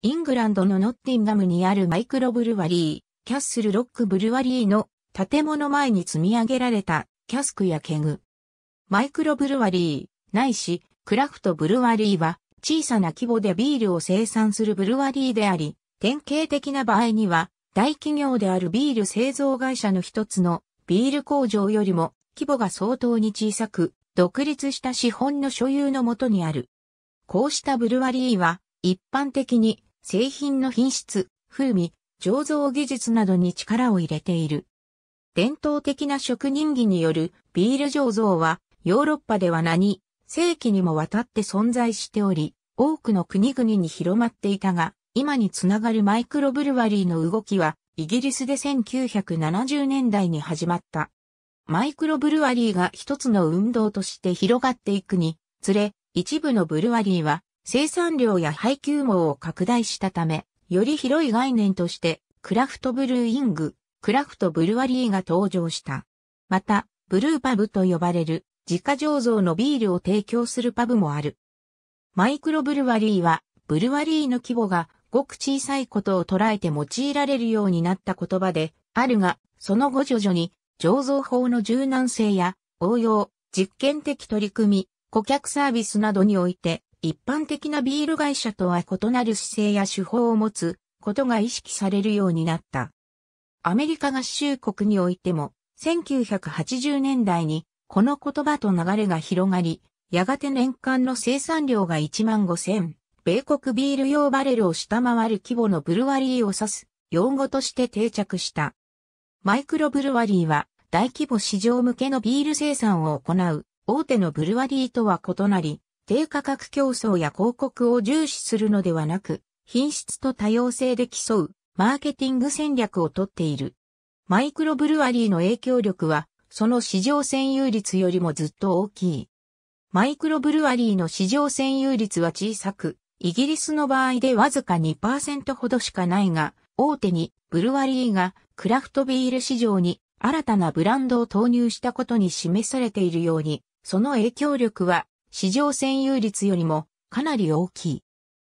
イングランドのノッティンガムにあるマイクロブルワリー、キャッスルロックブルワリーの建物前に積み上げられたキャスクやケグ。マイクロブルワリー、ないし、クラフトブルワリーは小さな規模でビールを生産するブルワリーであり、典型的な場合には大企業であるビール製造会社の一つのビール工場よりも規模が相当に小さく、独立した資本の所有のもとにある。こうしたブルワリーは一般的に製品の品質、風味、醸造技術などに力を入れている。伝統的な職人技によるビール醸造はヨーロッパでは何世紀にもわたって存在しており、多くの国々に広まっていたが、今につながるマイクロブルワリーの動きは、イギリスで1970年代に始まった。マイクロブルワリーが一つの運動として広がっていくにつれ、一部のブルワリーは生産量や配給網を拡大したため、より広い概念として、クラフトブルーイング、クラフトブルワリーが登場した。また、ブルーパブと呼ばれる、自家醸造のビールを提供するパブもある。マイクロブルワリーは、ブルワリーの規模がごく小さいことを捉えて用いられるようになった言葉であるが、その後徐々に醸造法の柔軟性や応用、実験的取り組み、顧客サービスなどにおいて一般的なビール会社とは異なる姿勢や手法を持つことが意識されるようになった。アメリカ合衆国においても、1980年代にこの言葉と流れが広がり、やがて年間の生産量が1万5千、米国ビール用バレルを下回る規模のブルワリーを指す用語として定着した。マイクロブルワリーは大規模市場向けのビール生産を行う大手のブルワリーとは異なり、低価格競争や広告を重視するのではなく、品質と多様性で競う、マーケティング戦略をとっている。マイクロブルワリーの影響力は、その市場占有率よりもずっと大きい。マイクロブルワリーの市場占有率は小さく、イギリスの場合でわずか2%ほどしかないが、大手にブルワリーがクラフトビール市場に新たなブランドを投入したことに示されているように、その影響力は市場占有率よりもかなり大きい。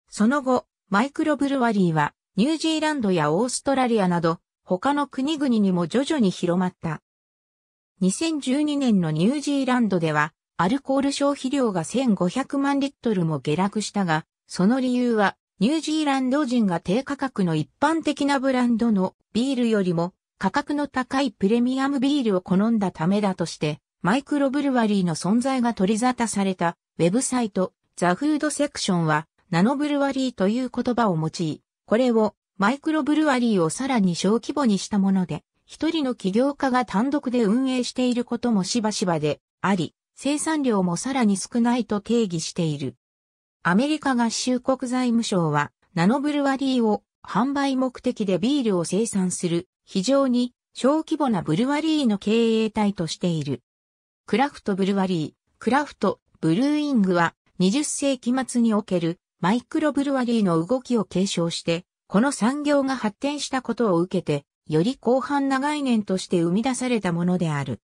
その後、マイクロブルワリーはニュージーランドやオーストラリアなど他の国々にも徐々に広まった。2012年のニュージーランドではアルコール消費量が1500万リットルも下落したが、その理由はニュージーランド人が低価格の一般的なブランドのビールよりも価格の高いプレミアムビールを好んだためだとしてマイクロブルワリーの存在が取り沙汰されたウェブサイトザフードセクションはナノブルワリーという言葉を用い、これをマイクロブルワリーをさらに小規模にしたもので、一人の起業家が単独で運営していることもしばしばであり、生産量もさらに少ないと定義している。アメリカ合衆国財務省は、ナノブルワリーを販売目的でビールを生産する非常に小規模なブルワリーの経営体としている。クラフトブルワリー、クラフト、ブルーイングは20世紀末におけるマイクロブルワリーの動きを継承して、この産業が発展したことを受けて、より広範な概念として生み出されたものである。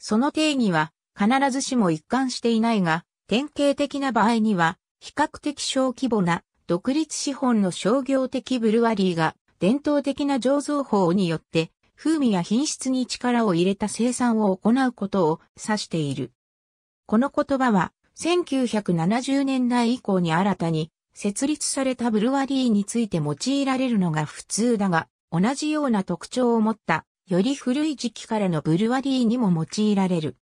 その定義は必ずしも一貫していないが、典型的な場合には、比較的小規模な独立資本の商業的ブルワリーが伝統的な醸造法によって風味や品質に力を入れた生産を行うことを指している。この言葉は、1970年代以降に新たに設立されたブルワリーについて用いられるのが普通だが、同じような特徴を持ったより古い時期からのブルワリーにも用いられる。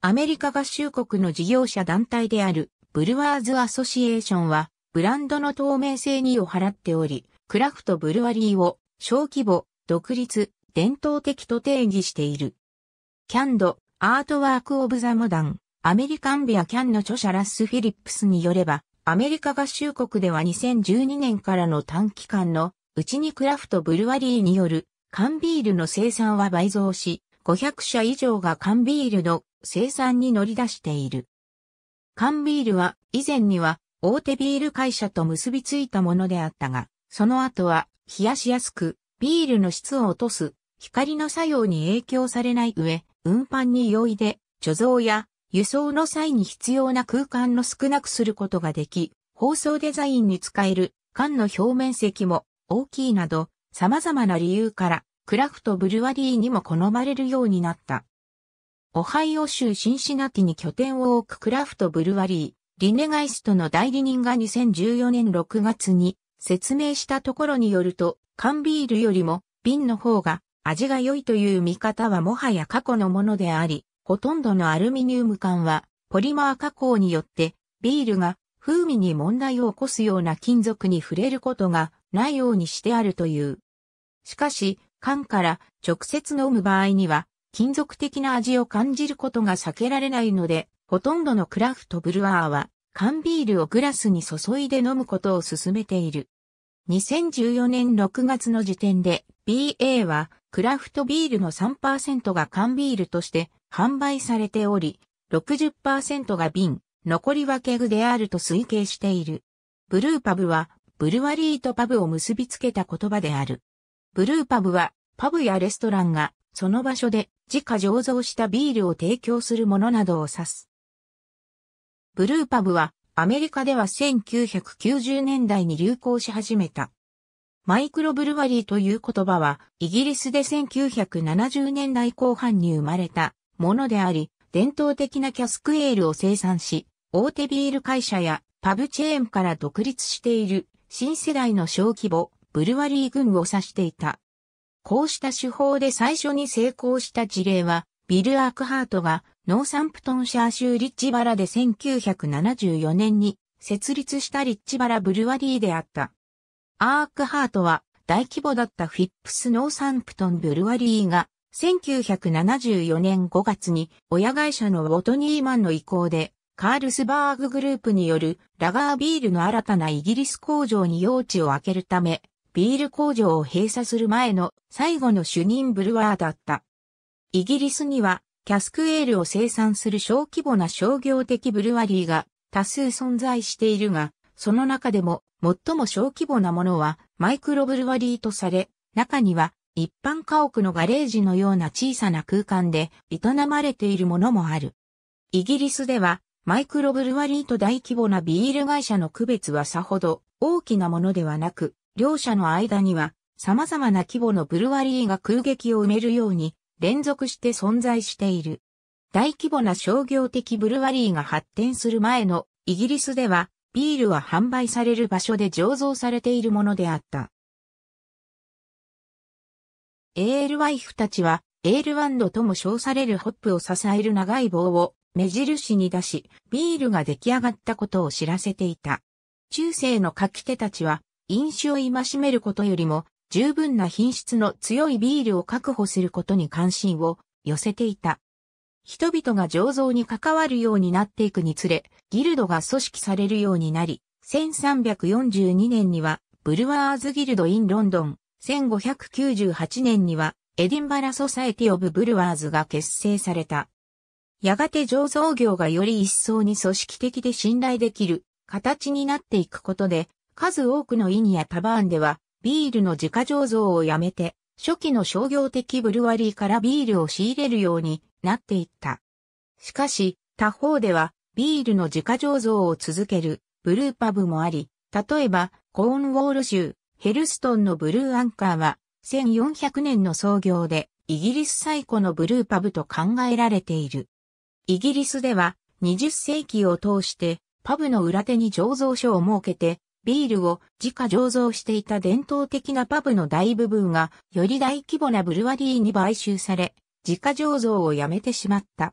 アメリカ合衆国の事業者団体であるブルワーズアソシエーションはブランドの透明性にを払っており、クラフトブルワリーを小規模、独立、伝統的と定義している。キャンド、アートワーク・オブ・ザ・モダン、アメリカン・ビア・キャンの著者ラス・フィリップスによれば、アメリカ合衆国では2012年からの短期間のうちにクラフトブルワリーによる缶ビールの生産は倍増し、500社以上が缶ビールの生産に乗り出している。缶ビールは以前には大手ビール会社と結びついたものであったが、その後は冷やしやすくビールの質を落とす光の作用に影響されない上、運搬に容易で、貯蔵や輸送の際に必要な空間の少なくすることができ、包装デザインに使える缶の表面積も大きいなど、様々な理由から、クラフトブルワリーにも好まれるようになった。オハイオ州シンシナティに拠点を置くクラフトブルワリー、リネガイストの代理人が2014年6月に説明したところによると、缶ビールよりも瓶の方が味が良いという見方はもはや過去のものであり、ほとんどのアルミニウム管はポリマー加工によってビールが風味に問題を起こすような金属に触れることがないようにしてあるという。しかし、缶から直接飲む場合には、金属的な味を感じることが避けられないので、ほとんどのクラフトブルワーは、缶ビールをグラスに注いで飲むことを勧めている。2014年6月の時点で BA はクラフトビールの3%が缶ビールとして販売されており、60%が瓶、残り分け具であると推計している。ブルーパブはブルワリーとパブを結びつけた言葉である。ブルーパブはパブやレストランがその場所で自家醸造したビールを提供するものなどを指す。ブルーパブはアメリカでは1990年代に流行し始めた。マイクロブルワリーという言葉は、イギリスで1970年代後半に生まれたものであり、伝統的なキャスクエールを生産し、大手ビール会社やパブチェーンから独立している新世代の小規模ブルワリー群を指していた。こうした手法で最初に成功した事例は、ビル・アークハートがノーサンプトンシャー州リッチバラで1974年に設立したリッチバラブルワリーであった。アークハートは大規模だったフィップスノーサンプトンブルワリーが1974年5月に親会社のウォトニーマンの意向でカールスバーググループによるラガービールの新たなイギリス工場に用地を開けるためビール工場を閉鎖する前の最後の主任ブルワーだった。イギリスにはキャスクエールを生産する小規模な商業的ブルワリーが多数存在しているが、その中でも最も小規模なものはマイクロブルワリーとされ、中には一般家屋のガレージのような小さな空間で営まれているものもある。イギリスではマイクロブルワリーと大規模なビール会社の区別はさほど大きなものではなく、両者の間には様々な規模のブルワリーが空撃を埋めるように連続して存在している。大規模な商業的ブルワリーが発展する前のイギリスではビールは販売される場所で醸造されているものであった。エールワイフたちはエールワンドとも称されるホップを支える長い棒を目印に出し、ビールが出来上がったことを知らせていた。中世の書き手たちは、飲酒を戒めることよりも、十分な品質の強いビールを確保することに関心を寄せていた。人々が醸造に関わるようになっていくにつれ、ギルドが組織されるようになり、1342年には、ブルワーズギルド・イン・ロンドン、1598年には、エディンバラ・ソサエティ・オブ・ブルワーズが結成された。やがて醸造業がより一層に組織的で信頼できる形になっていくことで、数多くのインやタバーンではビールの自家醸造をやめて、初期の商業的ブルワリーからビールを仕入れるようになっていった。しかし、他方では、ビールの自家醸造を続けるブルーパブもあり、例えば、コーンウォール州、ヘルストンのブルーアンカーは、1400年の創業で、イギリス最古のブルーパブと考えられている。イギリスでは、20世紀を通して、パブの裏手に醸造所を設けて、ビールを自家醸造していた伝統的なパブの大部分が、より大規模なブルワリーに買収され、自家醸造をやめてしまった。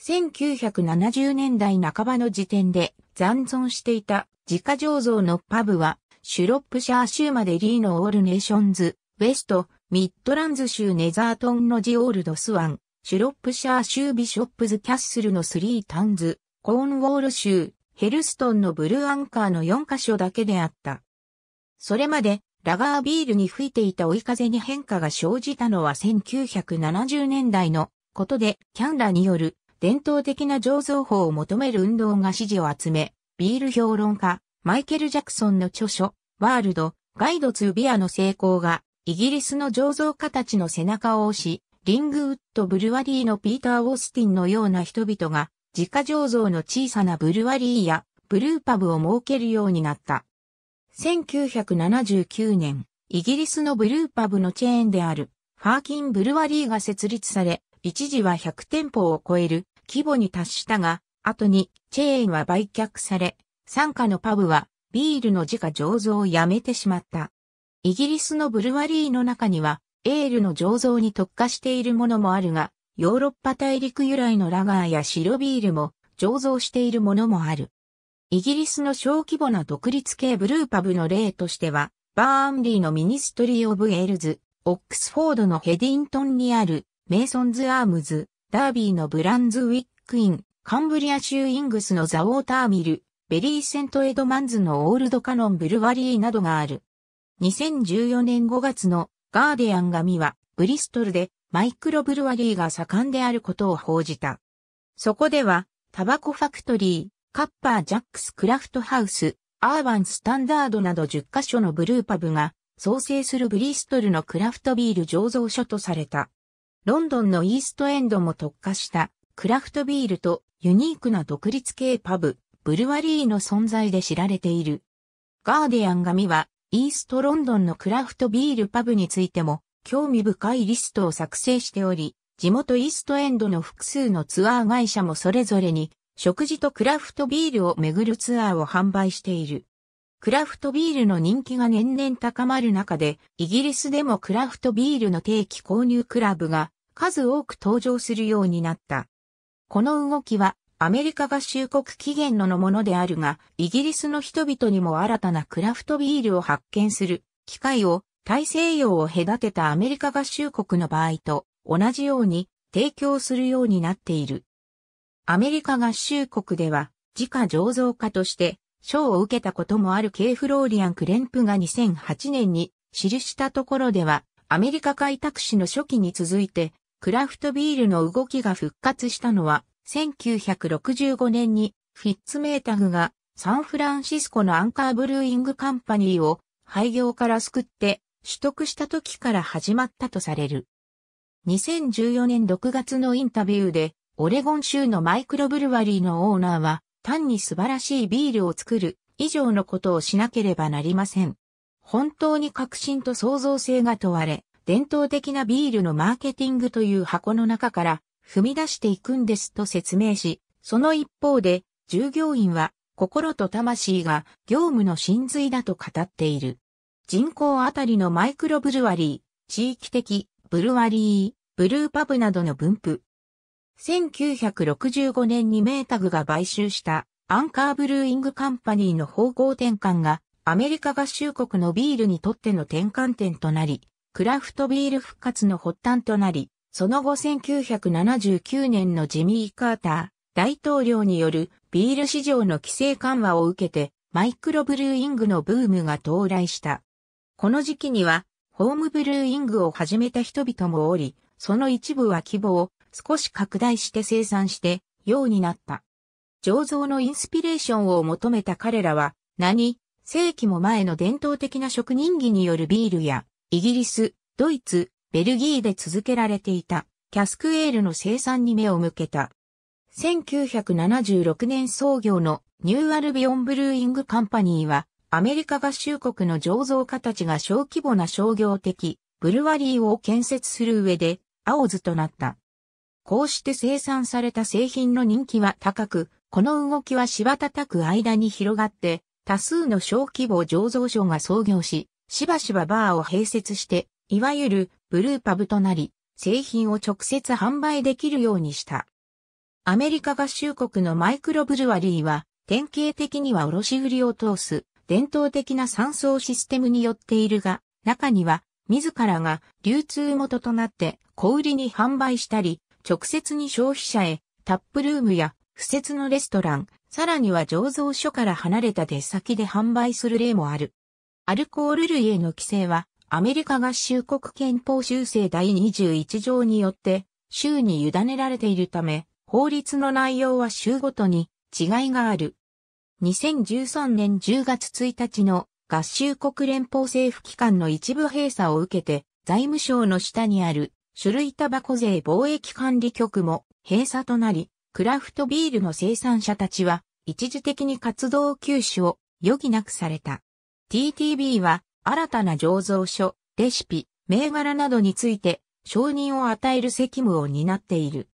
1970年代半ばの時点で残存していた自家醸造のパブは、シュロップシャー州までリーのオールネーションズ、ウェスト、ミッドランズ州ネザートンのジオールドスワン、シュロップシャー州ビショップズキャッスルのスリータンズ、コーンウォール州、ヘルストンのブルーアンカーの4箇所だけであった。それまで、ラガービールに吹いていた追い風に変化が生じたのは1970年代のことで、キャンラによる伝統的な醸造法を求める運動が支持を集め、ビール評論家、マイケル・ジャクソンの著書、ワールド、ガイドツービアの成功が、イギリスの醸造家たちの背中を押し、リングウッド・ブルワリーのピーター・オースティンのような人々が、自家醸造の小さなブルワリーやブルーパブを設けるようになった。1979年、イギリスのブルーパブのチェーンであるファーキンブルワリーが設立され、一時は100店舗を超える規模に達したが、後にチェーンは売却され、傘下のパブはビールの自家醸造をやめてしまった。イギリスのブルワリーの中には、エールの醸造に特化しているものもあるが、ヨーロッパ大陸由来のラガーや白ビールも醸造しているものもある。イギリスの小規模な独立系ブルーパブの例としては、バーンリーのミニストリー・オブ・エールズ、オックスフォードのヘディントンにある、メイソンズ・アームズ、ダービーのブランズ・ウィック・イン、カンブリア州イングスのザ・ウォーターミル、ベリー・セント・エドマンズのオールド・カノン・ブルワリーなどがある。2014年5月のガーディアン紙は、ブリストルでマイクロブルワリーが盛んであることを報じた。そこでは、タバコファクトリー、カッパージャックスクラフトハウス、アーバンスタンダードなど10カ所のブルーパブが創生するブリストルのクラフトビール醸造所とされた。ロンドンのイーストエンドも特化したクラフトビールとユニークな独立系パブ、ブルワリーの存在で知られている。ガーディアン紙はイーストロンドンのクラフトビールパブについても興味深いリストを作成しており、地元イーストエンドの複数のツアー会社もそれぞれに食事とクラフトビールを巡るツアーを販売している。クラフトビールの人気が年々高まる中で、イギリスでもクラフトビールの定期購入クラブが数多く登場するようになった。この動きはアメリカ合衆国起源ののものであるが、イギリスの人々にも新たなクラフトビールを発見する機会を大西洋を隔てたアメリカ合衆国の場合と同じように提供するようになっている。アメリカ合衆国では自家醸造家として賞を受けたこともある K フローリアン・クレンプが2008年に記したところではアメリカ開拓史の初期に続いてクラフトビールの動きが復活したのは1965年にフィッツメータグがサンフランシスコのアンカーブルーイングカンパニーを廃業から救って取得した時から始まったとされる。2014年6月のインタビューで、オレゴン州のマイクロブルワリーのオーナーは、単に素晴らしいビールを作る以上のことをしなければなりません。本当に革新と創造性が問われ、伝統的なビールのマーケティングという箱の中から踏み出していくんですと説明し、その一方で従業員は心と魂が業務の真髄だと語っている。人口あたりのマイクロブルワリー、地域的、ブルワリー、ブルーパブなどの分布。1965年にメータグが買収したアンカーブルーイングカンパニーの方向転換がアメリカ合衆国のビールにとっての転換点となり、クラフトビール復活の発端となり、その後1979年のジミー・カーター大統領によるビール市場の規制緩和を受けてマイクロブルーイングのブームが到来した。この時期には、ホームブルーイングを始めた人々もおり、その一部は規模を少し拡大して生産して、ようになった。醸造のインスピレーションを求めた彼らは、何、世紀も前の伝統的な職人技によるビールや、イギリス、ドイツ、ベルギーで続けられていた、キャスクエールの生産に目を向けた。1976年創業のニューアルビオンブルーイングカンパニーは、アメリカ合衆国の醸造家たちが小規模な商業的ブルワリーを建設する上で、青図となった。こうして生産された製品の人気は高く、この動きはしたたく間に広がって、多数の小規模醸造所が創業し、しばしばバーを併設して、いわゆるブルーパブとなり、製品を直接販売できるようにした。アメリカ合衆国のマイクロブルワリーは、典型的には卸売を通す伝統的な三層システムによっているが、中には自らが流通元となって小売りに販売したり、直接に消費者へタップルームや不設のレストラン、さらには醸造所から離れた出先で販売する例もある。アルコール類への規制は、アメリカ合衆国憲法修正第21条によって、州に委ねられているため、法律の内容は州ごとに違いがある。2013年10月1日の合衆国連邦政府機関の一部閉鎖を受けて、財務省の下にある種類タバコ税貿易管理局も閉鎖となり、クラフトビールの生産者たちは一時的に活動休止を余儀なくされた。TTB は新たな醸造所、レシピ、銘柄などについて承認を与える責務を担っている。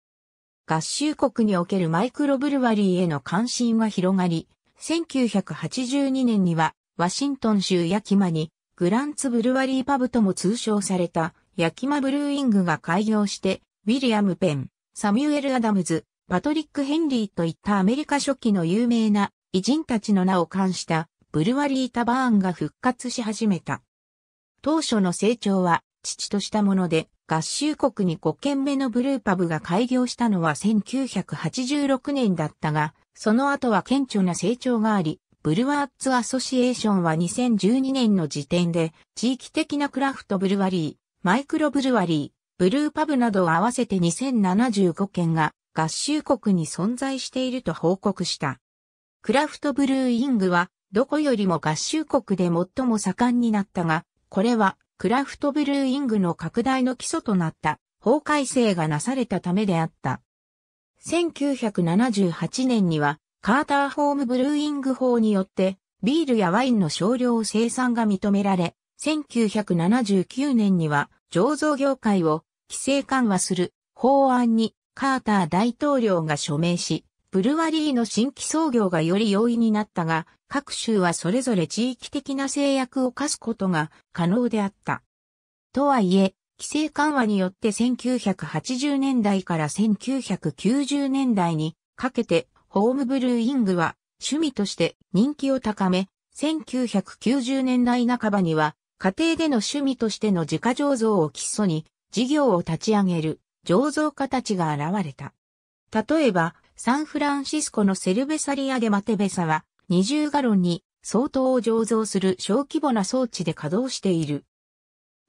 合衆国におけるマイクロブルワリーへの関心は広がり、1982年には、ワシントン州ヤキマに、グランツブルワリーパブとも通称された、ヤキマブルーイングが開業して、ウィリアム・ペン、サミュエル・アダムズ、パトリック・ヘンリーといったアメリカ初期の有名な偉人たちの名を冠したブルワリータバーンが復活し始めた。当初の成長は父としたもので、合衆国に5軒目のブルーパブが開業したのは1986年だったが、その後は顕著な成長があり、ブルワーツアソシエーションは2012年の時点で、地域的なクラフトブルワリー、マイクロブルワリー、ブルーパブなどを合わせて2075件が合衆国に存在していると報告した。クラフトブルーイングは、どこよりも合衆国で最も盛んになったが、これは、クラフトブルーイングの拡大の基礎となった、法改正がなされたためであった。1978年には、カーターホームブルーイング法によって、ビールやワインの少量生産が認められ、1979年には、醸造業界を規制緩和する法案にカーター大統領が署名し、ブルワリーの新規創業がより容易になったが、各州はそれぞれ地域的な制約を課すことが可能であった。とはいえ、規制緩和によって1980年代から1990年代にかけてホームブルーイングは趣味として人気を高め、1990年代半ばには家庭での趣味としての自家醸造を基礎に事業を立ち上げる醸造家たちが現れた。例えば、サンフランシスコのセルベサリアでマテベサは20ガロンに相当を醸造する小規模な装置で稼働している。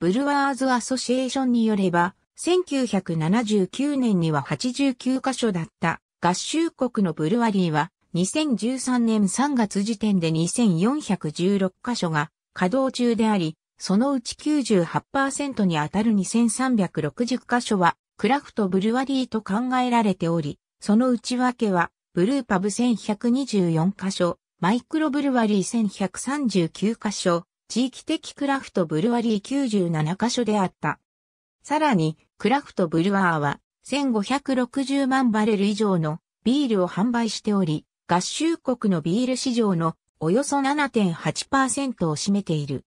ブルワーズアソシエーションによれば、1979年には89カ所だった合衆国のブルワリーは、2013年3月時点で2416カ所が稼働中であり、そのうち98%に当たる2360カ所はクラフトブルワリーと考えられており、その内訳は、ブルーパブ1124カ所、マイクロブルワリー1139カ所、地域的クラフトブルワリー97カ所であった。さらに、クラフトブルワーは1560万バレル以上のビールを販売しており、合衆国のビール市場のおよそ7.8%を占めている。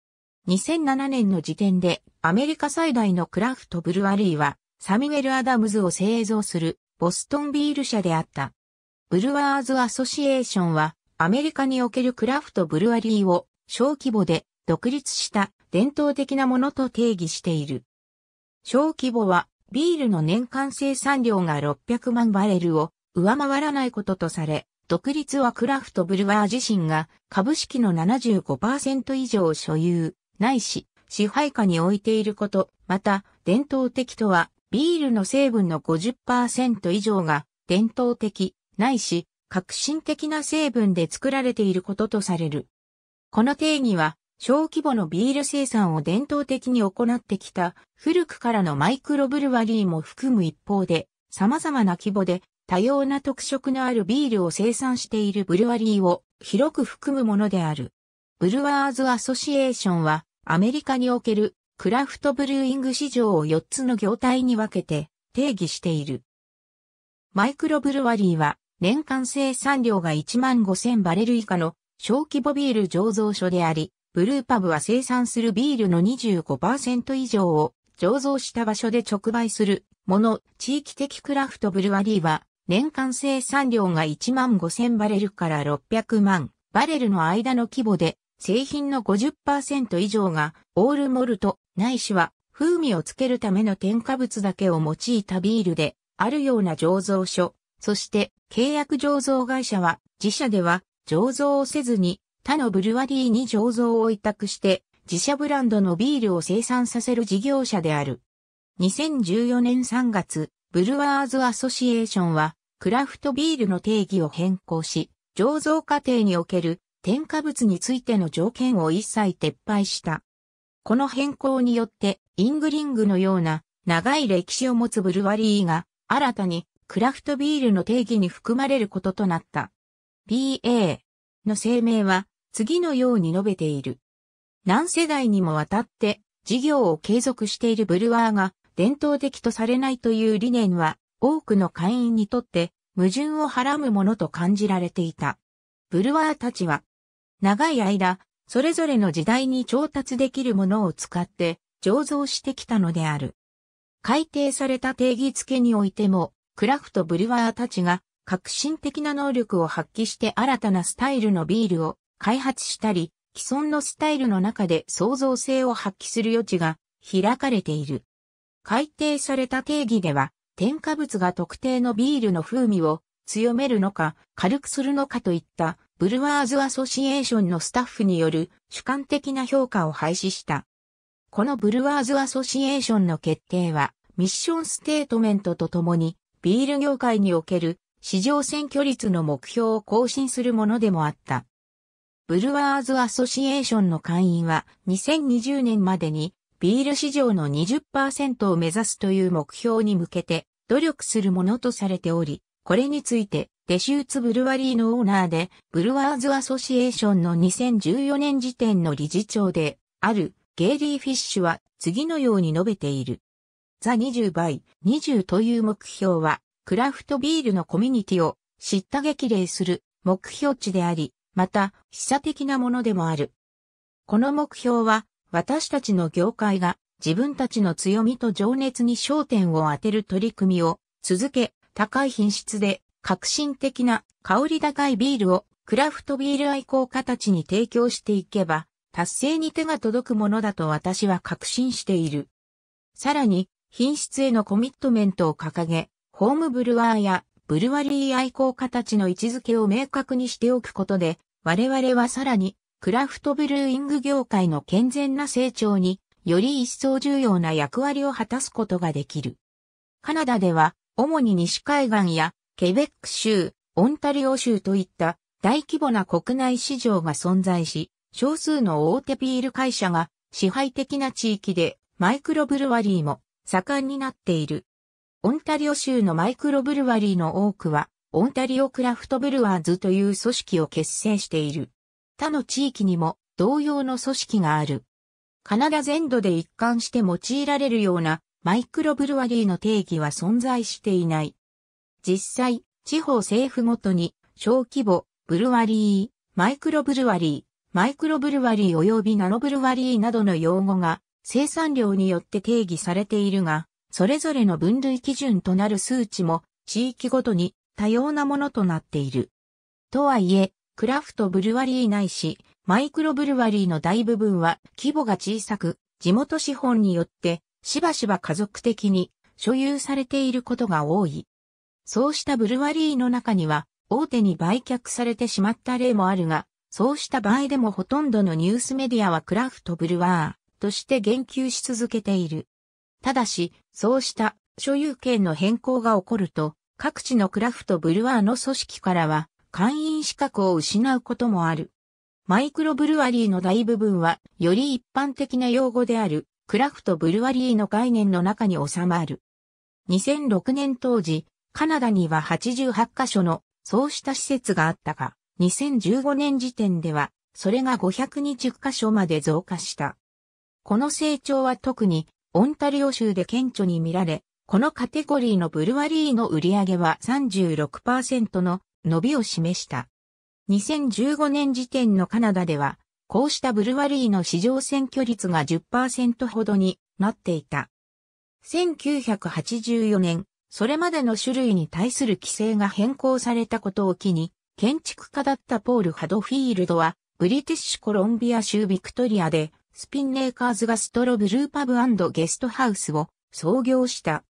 2007年の時点でアメリカ最大のクラフトブルワリーはサミュエル・アダムズを製造するボストンビール社であった。ブルワーズ・アソシエーションはアメリカにおけるクラフトブルワリーを小規模で独立した伝統的なものと定義している。小規模はビールの年間生産量が600万バレルを上回らないこととされ、独立はクラフトブルワー自身が株式の75%以上を所有、ないし支配下に置いていること、また伝統的とはビールの成分の50%以上が伝統的、ないし革新的な成分で作られていることとされる。この定義は小規模のビール生産を伝統的に行ってきた古くからのマイクロブルワリーも含む一方で、様々な規模で多様な特色のあるビールを生産しているブルワリーを広く含むものである。ブルワーズアソシエーションはアメリカにおけるクラフトブルーイング市場を4つの業態に分けて定義している。マイクロブルワリーは年間生産量が1万5000バレル以下の小規模ビール醸造所であり、ブルーパブは生産するビールの25%以上を醸造した場所で直売するもの、地域的クラフトブルワリーは年間生産量が1万5000バレルから600万バレルの間の規模で製品の50%以上がオールモルトないしは風味をつけるための添加物だけを用いたビールであるような醸造所、そして契約醸造会社は自社では醸造をせずに他のブルワリーに醸造を委託して、自社ブランドのビールを生産させる事業者である。2014年3月、ブルワーズアソシエーションは、クラフトビールの定義を変更し、醸造過程における添加物についての条件を一切撤廃した。この変更によって、イングリングのような長い歴史を持つブルワリーが、新たにクラフトビールの定義に含まれることとなった。BA の声明は、次のように述べている。何世代にもわたって事業を継続しているブルワーが伝統的とされないという理念は多くの会員にとって矛盾をはらむものと感じられていた。ブルワーたちは長い間それぞれの時代に調達できるものを使って醸造してきたのである。改定された定義付けにおいてもクラフトブルワーたちが革新的な能力を発揮して新たなスタイルのビールを開発したり、既存のスタイルの中で創造性を発揮する余地が開かれている。改定された定義では、添加物が特定のビールの風味を強めるのか、軽くするのかといった、ブルワーズアソシエーションのスタッフによる主観的な評価を廃止した。このブルワーズアソシエーションの決定は、ミッションステートメントとともに、ビール業界における市場選挙率の目標を更新するものでもあった。ブルワーズアソシエーションの会員は2020年までにビール市場の20%を目指すという目標に向けて努力するものとされており、これについてデシューツブルワリーのオーナーでブルワーズアソシエーションの2014年時点の理事長であるゲイリー・フィッシュは次のように述べている。ザ20倍20という目標はクラフトビールのコミュニティを知った激励する目標値であり、また、示唆的なものでもある。この目標は、私たちの業界が自分たちの強みと情熱に焦点を当てる取り組みを続け、高い品質で革新的な香り高いビールをクラフトビール愛好家たちに提供していけば、達成に手が届くものだと私は確信している。さらに、品質へのコミットメントを掲げ、ホームブルワーやブルワリー愛好家たちの位置づけを明確にしておくことで、我々はさらに、クラフトブルーイング業界の健全な成長に、より一層重要な役割を果たすことができる。カナダでは、主に西海岸や、ケベック州、オンタリオ州といった大規模な国内市場が存在し、少数の大手ビール会社が支配的な地域でマイクロブルワリーも盛んになっている。オンタリオ州のマイクロブルワリーの多くはオンタリオクラフトブルワーズという組織を結成している。他の地域にも同様の組織がある。カナダ全土で一貫して用いられるようなマイクロブルワリーの定義は存在していない。実際、地方政府ごとに小規模、ブルワリー、マイクロブルワリー、マイクロブルワリー及びナノブルワリーなどの用語が生産量によって定義されているが、それぞれの分類基準となる数値も地域ごとに多様なものとなっている。とはいえ、クラフトブルワリーないし、マイクロブルワリーの大部分は規模が小さく、地元資本によってしばしば家族的に所有されていることが多い。そうしたブルワリーの中には大手に売却されてしまった例もあるが、そうした場合でもほとんどのニュースメディアはクラフトブルワーとして言及し続けている。ただし、そうした所有権の変更が起こると、各地のクラフトブルワーの組織からは、会員資格を失うこともある。マイクロブルワリーの大部分は、より一般的な用語である、クラフトブルワリーの概念の中に収まる。2006年当時、カナダには88カ所の、そうした施設があったが、2015年時点では、それが520カ所まで増加した。この成長は特に、オンタリオ州で顕著に見られ、このカテゴリーのブルワリーの売り上げは36%の伸びを示した。2015年時点のカナダでは、こうしたブルワリーの市場占拠率が10%ほどになっていた。1984年、それまでの種類に対する規制が変更されたことを機に、建築家だったポール・ハドフィールドは、ブリティッシュコロンビア州ビクトリアで、スピンレーカーズガストロブルーパブゲストハウスを創業した。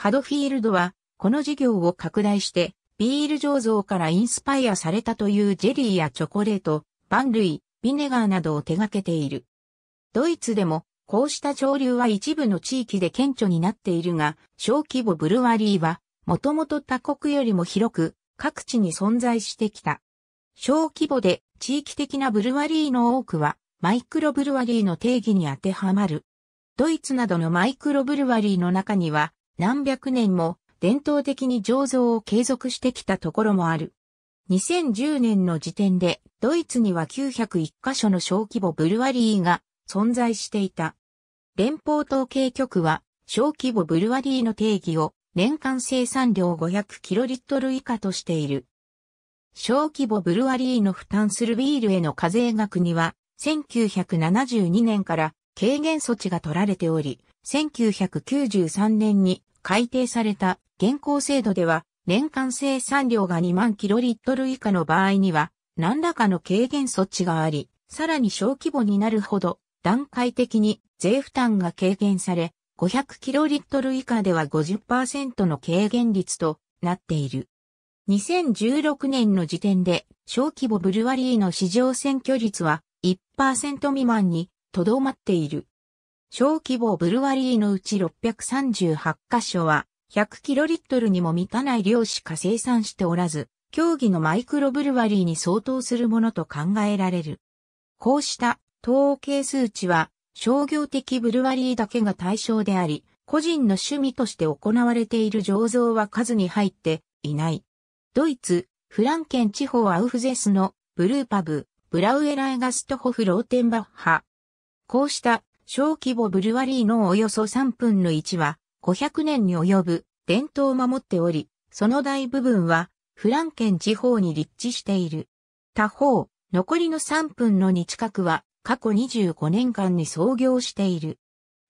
ハドフィールドは、この事業を拡大して、ビール醸造からインスパイアされたというジェリーやチョコレート、パン類、ビネガーなどを手掛けている。ドイツでも、こうした潮流は一部の地域で顕著になっているが、小規模ブルワリーは、もともと他国よりも広く、各地に存在してきた。小規模で地域的なブルワリーの多くは、マイクロブルワリーの定義に当てはまる。ドイツなどのマイクロブルワリーの中には、何百年も伝統的に醸造を継続してきたところもある。2010年の時点でドイツには901カ所の小規模ブルワリーが存在していた。連邦統計局は小規模ブルワリーの定義を年間生産量5 0 0トル以下としている。小規模ブルワリーの負担するビールへの課税額には1972年から軽減措置が取られており、1993年に改定された現行制度では、年間生産量が2万キロリットル以下の場合には、何らかの軽減措置があり、さらに小規模になるほど、段階的に税負担が軽減され、500キロリットル以下では50%の軽減率となっている。2016年の時点で、小規模ブルワリーの市場選挙率は1%未満にとどまっている。小規模ブルワリーのうち638カ所は、100キロリットルにも満たない量しか生産しておらず、競技のマイクロブルワリーに相当するものと考えられる。こうした統計数値は商業的ブルワリーだけが対象であり、個人の趣味として行われている醸造は数に入っていない。ドイツ、フランケン地方アウフゼスのブルーパブ、ブラウエラエガストホフローテンバッハ。こうした小規模ブルワリーのおよそ3分の1は500年に及ぶ伝統を守っており、その大部分はフランケン地方に立地している。他方、残りの3分の2近くは過去25年間に創業している。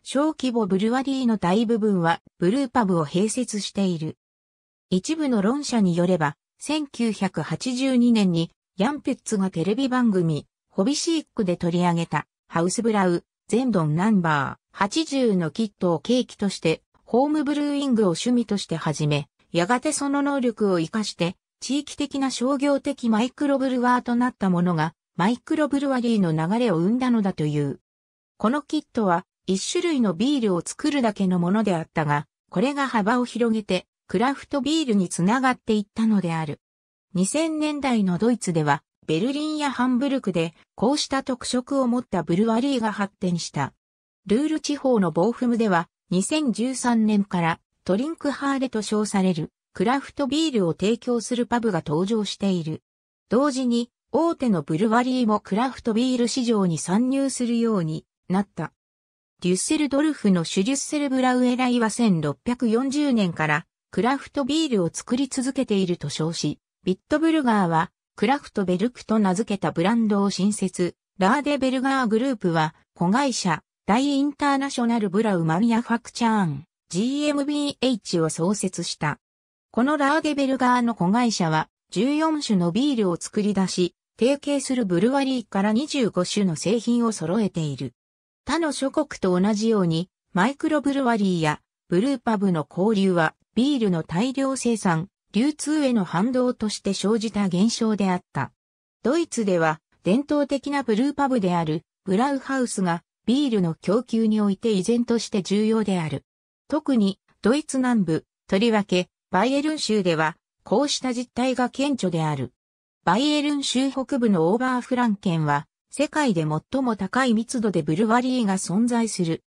小規模ブルワリーの大部分はブルーパブを併設している。一部の論者によれば、1982年にヤンペッツがテレビ番組、ホビシークで取り上げたハウスブラウ、全ドンナンバー80のキットを契機として、ホームブルーイングを趣味として始め、やがてその能力を活かして、地域的な商業的マイクロブルワーとなったものが、マイクロブルワリーの流れを生んだのだという。このキットは、一種類のビールを作るだけのものであったが、これが幅を広げて、クラフトビールにつながっていったのである。2000年代のドイツでは、ベルリンやハンブルクで、こうした特色を持ったブルワリーが発展した。ルール地方のボーフムでは、2013年からトリンクハーレと称されるクラフトビールを提供するパブが登場している。同時に大手のブルワリーもクラフトビール市場に参入するようになった。デュッセルドルフのシュリュッセルブラウエライは1640年からクラフトビールを作り続けていると称し、ビットブルガーはクラフトベルクと名付けたブランドを新設、ラーデベルガーグループは、子会社、大インターナショナルブラウマニアファクチャーン、GMBH を創設した。このラーデベルガーの子会社は、14種のビールを作り出し、提携するブルワリーから25種の製品を揃えている。他の諸国と同じように、マイクロブルワリーやブルーパブの交流は、ビールの大量生産、流通への反動として生じた現象であった。ドイツでは伝統的なブルーパブであるブラウハウスがビールの供給において依然として重要である。特にドイツ南部、とりわけバイエルン州ではこうした実態が顕著である。バイエルン州北部のオーバーフランケンは世界で最も高い密度でブルワリーが存在する。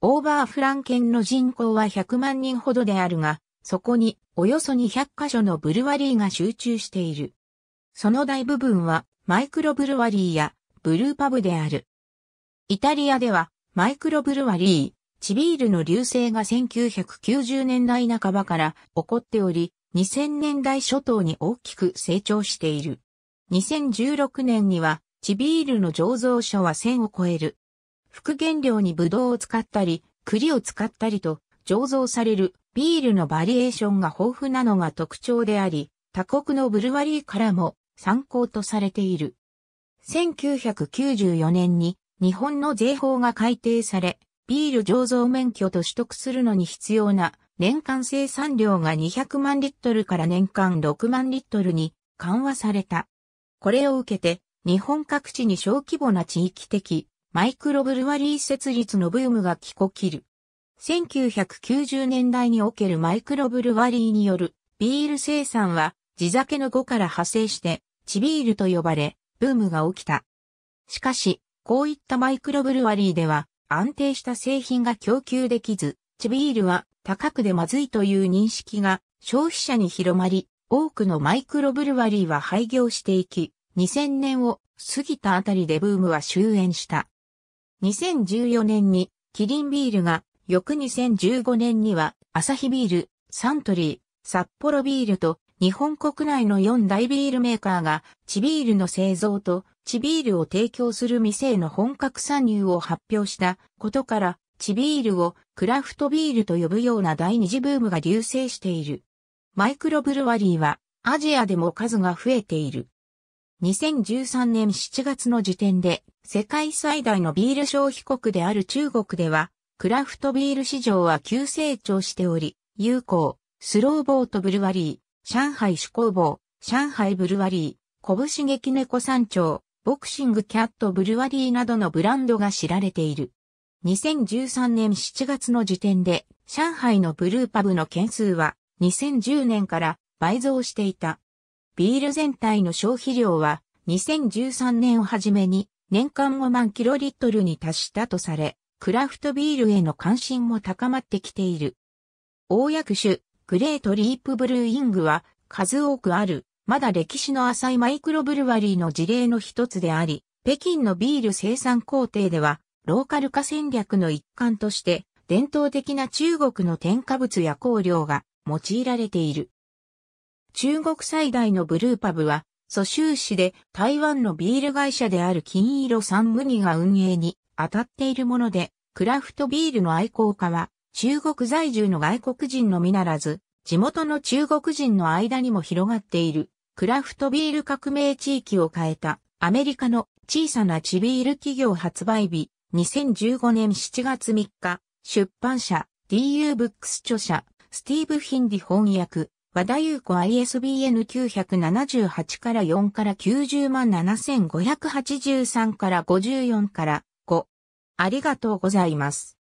オーバーフランケンの人口は100万人ほどであるが、そこにおよそ200カ所のブルワリーが集中している。その大部分はマイクロブルワリーやブルーパブである。イタリアではマイクロブルワリー、チビールの流星が1990年代半ばから起こっており、2000年代初頭に大きく成長している。2016年には、チビールの醸造所は1000を超える。副原料にブドウを使ったり、栗を使ったりと、醸造されるビールのバリエーションが豊富なのが特徴であり、他国のブルワリーからも参考とされている。1994年に日本の税法が改定され、ビール醸造免許と取得するのに必要な年間生産量が200万リットルから年間6万リットルに緩和された。これを受けて日本各地に小規模な地域的マイクロブルワリー設立のブームが起こきる。1990年代におけるマイクロブルワリーによるビール生産は地酒の語から派生して地ビールと呼ばれブームが起きた。しかし、こういったマイクロブルワリーでは安定した製品が供給できず、地ビールは高くでまずいという認識が消費者に広まり、多くのマイクロブルワリーは廃業していき、2000年を過ぎたあたりでブームは終焉した。2014年にキリンビールが翌2015年には、アサヒビール、サントリー、札幌ビールと、日本国内の4大ビールメーカーが、地ビールの製造と、地ビールを提供する店への本格参入を発表したことから、地ビールをクラフトビールと呼ぶような第二次ブームが流星している。マイクロブルワリーは、アジアでも数が増えている。2013年7月の時点で、世界最大のビール消費国である中国では、クラフトビール市場は急成長しており、有効、スローボートブルワリー、上海酒工房、上海ブルワリー、拳劇猫山頂、ボクシングキャットブルワリーなどのブランドが知られている。2013年7月の時点で、上海のブルーパブの件数は2010年から倍増していた。ビール全体の消費量は2013年をはじめに年間5万キロリットルに達したとされ、クラフトビールへの関心も高まってきている。大薬種、グレートリープブルーイングは数多くある、まだ歴史の浅いマイクロブルワリーの事例の一つであり、北京のビール生産工程では、ローカル化戦略の一環として、伝統的な中国の添加物や香料が用いられている。中国最大のブルーパブは、蘇州市で台湾のビール会社である金色三麦が運営に当たっているもので、クラフトビールの愛好家は、中国在住の外国人のみならず、地元の中国人の間にも広がっている、クラフトビール革命地域を変えた、アメリカの小さなチビール企業発売日、2015年7月3日、出版社、DU ブックス著者、スティーブ・ヒンディ翻訳、和田優子 ISBN 978から4から90万7583から54からありがとうございます。